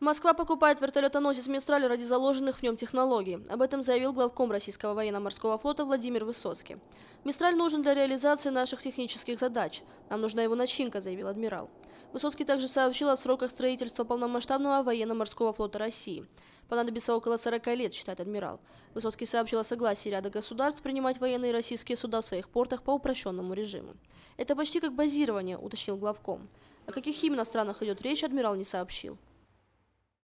Москва покупает вертолетоносец «Мистраль» ради заложенных в нем технологий. Об этом заявил главком Российского военно-морского флота Владимир Высоцкий. «Мистраль» нужен для реализации наших технических задач. Нам нужна его начинка, заявил адмирал. Высоцкий также сообщил о сроках строительства полномасштабного военно-морского флота России. Понадобится около 40 лет, считает адмирал. Высоцкий сообщил о согласии ряда государств принимать военные российские суда в своих портах по упрощенному режиму. Это почти как базирование, уточнил главком. О каких именно странах идет речь, адмирал не сообщил.